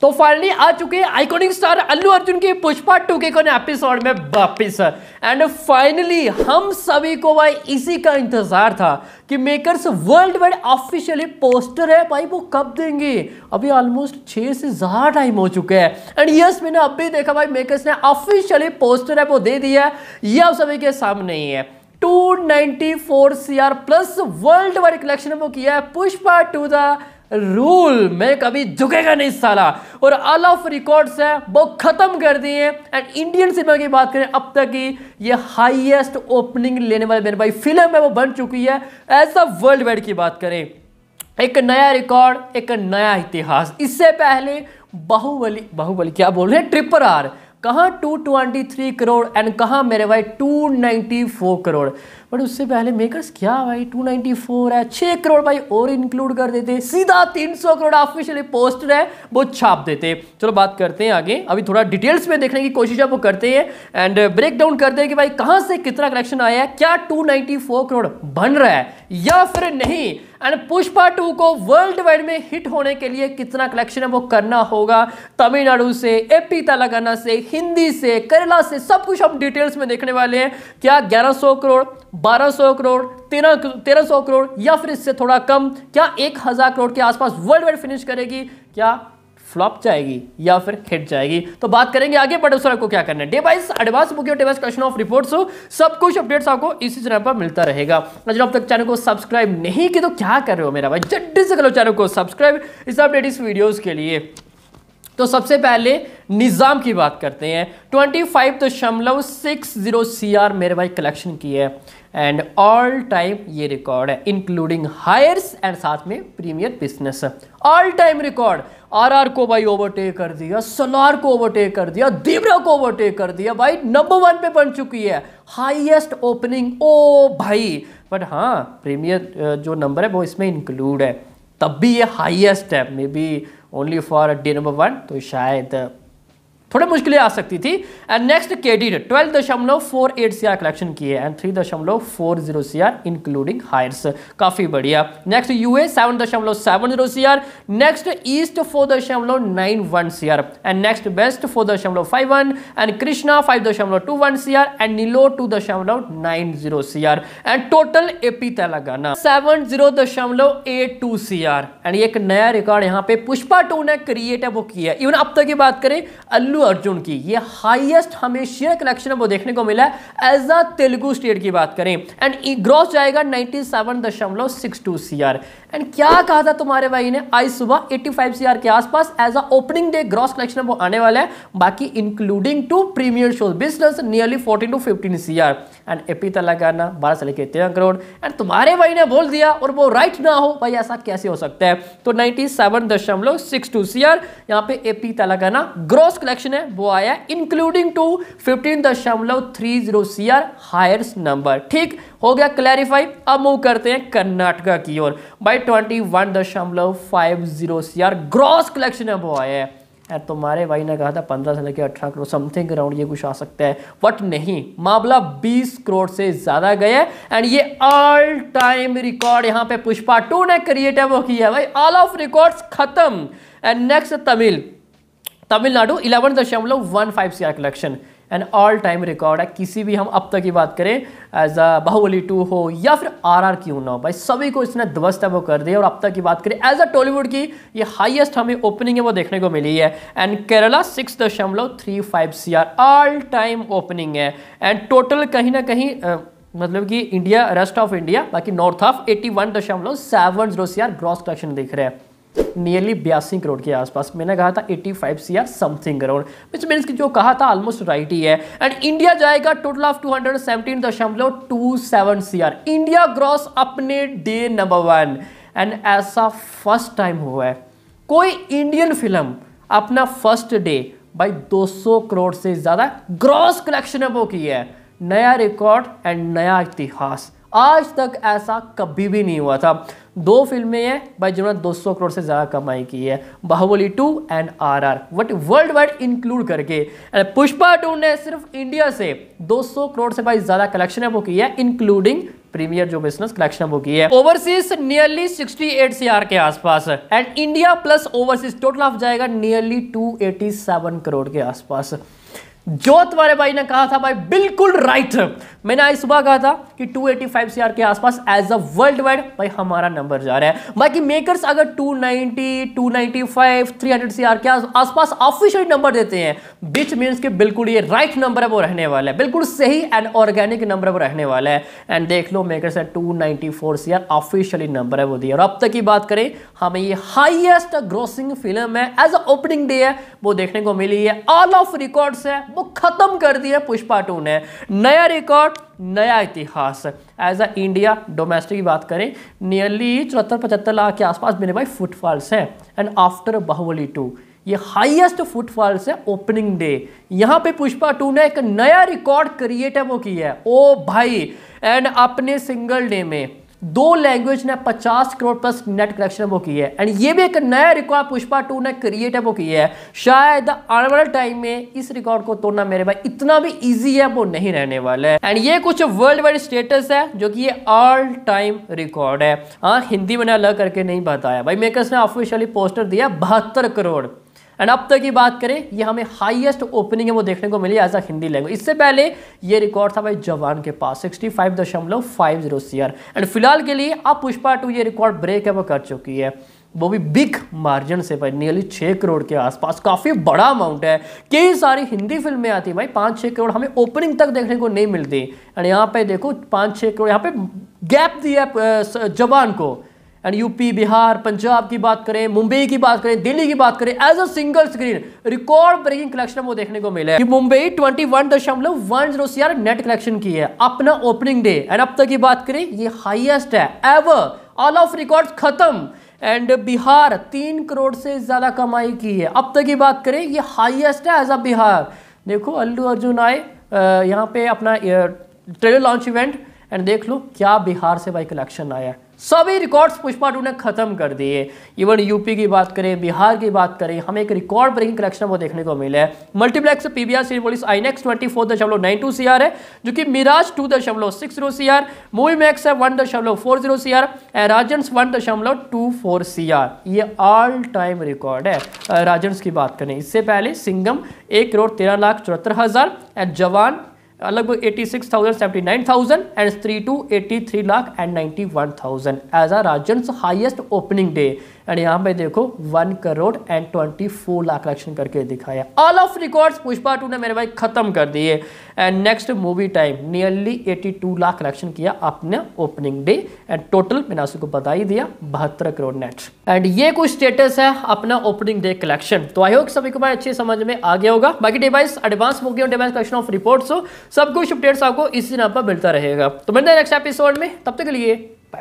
तो फाइनली आ चुके हैं आइकॉनिक स्टार अल्लू अर्जुन की पुष्पा टू के कौन एपिसोड में वापिस एंड फाइनली हम सभी को भाई इसी का इंतजार था कि makers world wide officially poster है भाई वो कब देंगे अभी ऑलमोस्ट छः से ज़्यादा टाइम हो चुके हैं एंड यस मैंने अभी देखा भाई मेकर्स ने ऑफिशियली पोस्टर है वो दे दिया है ये आप सभी के सामने ही है 294 CR plus world wide collection वो किया है पुष्पा टू द रूल मैं कभी झुकेगा नहीं साला और ऑल ऑफ रिकॉर्ड्स है वो ख़त्म कर दिए एंड इंडियन सिनेमा की बात करें अब तक की ये हाईएस्ट ओपनिंग लेने वाले मेरे भाई फिल्म है वो बन चुकी है अ वर्ल्ड वाइड की बात करें एक नया रिकॉर्ड एक नया इतिहास इससे पहले बाहुबली बाहुबली क्या बोल रहे हैं ट्रिपर आर कहाँ 223 करोड़ एंड कहाँ मेरे भाई 294 करोड़ बट उससे पहले मेकर्स क्या भाई 294 है 6 करोड़ भाई और इंक्लूड कर देते सीधा 300 करोड़ ऑफिशियली पोस्टर है वो छाप देते चलो बात करते हैं आगे अभी थोड़ा डिटेल्स में देखने की कोशिश आप करते हैं एंड ब्रेक डाउन करते हैं कि भाई कहाँ से कितना कलेक्शन आया है क्या टू करोड़ बन रहा है या फिर नहीं एंड पुष्पा टू को वर्ल्ड वाइड में हिट होने के लिए कितना कलेक्शन है वो करना होगा तमिलनाडु से एपी तेलंगाना से हिंदी से केरला से सब कुछ हम डिटेल्स में देखने वाले हैं क्या 1100 करोड़ 1200 करोड़ तेरह तेरह करोड़ या फिर इससे थोड़ा कम क्या 1000 करोड़ के आसपास वर्ल्ड वाइड फिनिश करेगी क्या फ्लॉप जाएगी या फिर हिट जाएगी तो बात करेंगे आगे बट उस को क्या करना है day wise advance book day wise question of reports सब कुछ अपडेट्स आपको इसी चैनल पर मिलता रहेगा अगर अब तक चैनल को सब्सक्राइब नहीं किया तो क्या कर रहे हो मेरा भाई जड्डी से करो चैनल को सब्सक्राइब इस अपडेट इस वीडियोज के लिए तो सबसे पहले निज़ाम की बात करते हैं ट्वेंटी फाइव दशमलव सिक्स जीरो सी आर मेरे भाई कलेक्शन की है एंड ऑल टाइम ये रिकॉर्ड है इंक्लूडिंग हायर्स एंड साथ में premier business all time record RR को भाई ओवरटेक कर दिया सलार को ओवरटेक कर दिया दिबरा को ओवरटेक कर दिया भाई नंबर वन पे बन चुकी है हाईएस्ट ओपनिंग ओ भाई बट हाँ प्रीमियर जो नंबर है वो इसमें इंक्लूड है तब भी ये हाईएस्ट है may be only for day number one तो शायद थोड़ी मुश्किलें आ सकती थी एंड नेक्स्ट के डी ने ट्वेल्व दशमलव four eight C R collection किए एंड थ्री दशमलव four zero C R including hires काफ़ी बढ़िया नेक्स्ट यू ए सेवन दशमलव seven zero C R next east four दशमलव nine one C R and next west four दशमलव five one and Krishna five दशमलव to one C R and Nellore two दशमलव nine zero C R and total A P Telangana seven zero दशमलव eight two C R and एक नया record यहाँ पे Pushpa two ने create है वो किया इवन अब तक की बात करें अल्लू अल्लू अर्जुन की ये हाईएस्ट हमें शेयर कलेक्शन वो देखने को मिला है एज अ तेलुगु स्टेट की बात करें एंड ग्रॉस जाएगा 97.62 सीआर एंड क्या कहा था तुम्हारे भाई ने आज सुबह 85 सीआर के आसपास as a opening day gross collection वो आने वाला है बाकी including two premier show business nearly 14 two 15 CR and AP तला बारह से लेकर तेरह करोड़ एंड तुम्हारे भाई ने बोल दिया और वो राइट ना हो भाई ऐसा कैसे हो सकता है तो नाइनटी सेवन दशमलव सिक्स टू सी आर यहाँ पे एपी तला ग्रॉस कलेक्शन है वो आया इंक्लूडिंग टू फिफ्टीन दशमलव three zero C R higher number ठीक हो गया क्लैरिफाई अब मूव करते हैं कर्नाटका की ओर बाई ट्वेंटी वन दशमलव five zero C R gross collection है वो आया है तुम्हारे भाई ने कहा था पंद्रह से लेकर अठारह करोड़ समथिंग अराउंड ये कुछ आ सकता है बट नहीं मामला बीस करोड़ से ज़्यादा गया एंड ये ऑल टाइम रिकॉर्ड यहाँ पे पुष्पा टू ने क्रिएट है वो किया है भाई ऑल ऑफ रिकॉर्ड खत्म and next Tamil Tamil Nadu eleven दशमलव one five C R collection in all time record है किसी भी हम अब तक की बात करें एज अ बाहुबली टू हो या फिर आर आर क्यू ना हो भाई सभी को इसने ध्वस्त है वो कर दिया और अब तक की बात करें एज अ टॉलीवुड की ये हाइएस्ट हमें ओपनिंग है वो देखने को मिली है एंड केरला सिक्स दशमलव three five C R all time opening है एंड टोटल कहीं ना कहीं मतलब कि इंडिया रेस्ट ऑफ इंडिया बाकी नॉर्थ ऑफ एटी वन दशमलव seven zero C R gross collection दिख रहे हैं नियरली बयासी करोड़ के आसपास मैंने कहा था 85 five C R something crore which means जो कहा था ऑलमोस्ट राइट ही है एंड इंडिया जाएगा total of two hundred seventeen दशमलव two seven C R India gross अपने डे नंबर वन एंड ऐसा फर्स्ट टाइम हुआ है कोई इंडियन फिल्म अपना फर्स्ट डे बाई दो सौ करोड़ से ज़्यादा ग्रॉस कलेक्शन अब की है नया रिकॉर्ड एंड नया इतिहास आज तक ऐसा कभी भी नहीं हुआ था दो फिल्में हैं भाई जिन्होंने 200 करोड़ से ज़्यादा कमाई की है Baahubali two and R R what world wide include करके पुष्पा टू ने सिर्फ इंडिया से 200 करोड़ से भाई ज़्यादा कलेक्शन है वो की है इंक्लूडिंग प्रीमियर जो बिजनेस कलेक्शन वो की है ओवरसीज नियरली 68 आर के आसपास and India plus overseas total of जाएगा नियरली 287 करोड़ के आसपास जो तुम्हारे भाई ने कहा था भाई बिल्कुल राइट मैंने आज सुबह कहा था कि 285 एटी सीआर के आसपास एज अ वर्ल्ड वाइड भाई हमारा नंबर जा रहा है बाकी मेकर्स अगर 290, 295, 300 सीआर के आसपास ऑफिशियल नंबर देते हैं बिच मीन्स के बिल्कुल ये राइट नंबर है वो रहने वाला है बिल्कुल सही एंड ऑर्गेनिक नंबर है वो रहने वाला है एंड देख लो मेकर्स है 294 सीआर ऑफिशियली नंबर है वो दिया और अब तक की बात करें हमें ये हाइएस्ट ग्रोसिंग फिल्म है एज अ ओपनिंग डे है वो देखने को मिली है ऑल ऑफ रिकॉर्ड्स है को खत्म कर दिया पुष्पा टू ने नया रिकॉर्ड नया इतिहास एज अ इंडिया डोमेस्टिक की बात करें नियरली चौहत्तर पचहत्तर लाख के आसपास मेरे भाई फुटफॉल्स हैं एंड आफ्टर बाहुबली टू ये हाईएस्ट फुटफॉल्स है ओपनिंग डे यहां पे पुष्पा टू ने एक नया रिकॉर्ड क्रिएट है वो किया है ओ भाई एंड अपने सिंगल डे में दो लैंग्वेज ने 50 करोड़ प्लस नेट कलेक्शन वो की है एंड ये भी एक नया रिकॉर्ड पुष्पा टू ने क्रिएट है वो की है शायद आने वाले टाइम में इस रिकॉर्ड को तोड़ना मेरे भाई इतना भी ईजी है वो नहीं रहने वाला है एंड ये कुछ वर्ल्ड वाइड स्टेटस है जो कि ये ऑल टाइम रिकॉर्ड है हाँ हिंदी में अलग करके नहीं बताया भाई मेकर्स ने ऑफिशियली पोस्टर दिया बहत्तर करोड़ एंड अब तक की बात करें ये हमें हाईएस्ट ओपनिंग है वो देखने को मिली एज अ हिंदी लैंग्वेज इससे पहले ये रिकॉर्ड था भाई जवान के पास सिक्सटी फाइव दशमलव five zero C R and फिलहाल के लिए अब पुष्पा टू ये रिकॉर्ड ब्रेक है वो कर चुकी है वो भी बिग मार्जिन से भाई नियरली छः करोड़ के आसपास काफ़ी बड़ा अमाउंट है कई सारी हिंदी फिल्में आती भाई पाँच छः करोड़ हमें ओपनिंग तक देखने को नहीं मिलती एंड यहाँ पे देखो पाँच छः करोड़ यहाँ पे गैप दिया जवान को एंड यूपी बिहार पंजाब की बात करें मुंबई की बात करें दिल्ली की बात करें as a single screen record breaking collection वो देखने को मिला है कि मुंबई ट्वेंटी वन दशमलव one zero C R net collection की है अपना ओपनिंग डे एंड अब तक की बात करें ये हाईएस्ट है एवर ऑल ऑफ रिकॉर्ड खत्म एंड बिहार तीन करोड़ से ज़्यादा कमाई की है अब तक की बात करें ये हाईएस्ट है एज अ बिहार देखो अल्लू अर्जुन आए यहाँ पे अपना ट्रेलर लॉन्च इवेंट एंड देख लो क्या बिहार से भाई कलेक्शन आया सभी रिकॉर्ड्स पुष्पा टू ने खत्म कर दिए इवन यूपी की बात करें बिहार की बात करें हमें एक रिकॉर्ड ब्रेकिंग कलेक्शन वो देखने को मिला है multiplex PVR INOX twenty four दशमलव नाइन टू सी आर है जो कि मिराज टू दशमलव six zero C R movie max है वन दशमलव four zero C R Rajhans one दशमलव टू फोर सी आर ये ऑल टाइम रिकॉर्ड है राजंस uh, की बात करें इससे पहले सिंगम एक करोड़ तेरह लाख चौहत्तर हज़ार एंड जवान लगभग eighty six thousand seventy nine thousand and three two eighty three lakh and ninety one thousand as a राज्य हाइएस्ट ओपनिंग डे एंड यहाँ पे देखो one crore and twenty four lakh collection करके दिखाया all of records Pushpa two ने मेरे भाई खत्म कर दिए and next movie time nearly eighty two lakh collection किया अपने ओपनिंग डे एंड टोटल मैंने आपको बता ही दिया बहत्तर करोड़ नेट एंड ये कुछ स्टेटस है अपना ओपनिंग डे कलेक्शन तो आई होप सभी को भाई अच्छी समझ में आ गया होगा बाकी डिवाइस एडवांस मूवी और डिवाइस कलेक्शन ऑफ रिपोर्ट्स हो सब कुछ अपडेट्स आपको इसी नाम पर मिलता रहेगा तो मिलते हैं नेक्स्ट एपिसोड में तब तक के लिए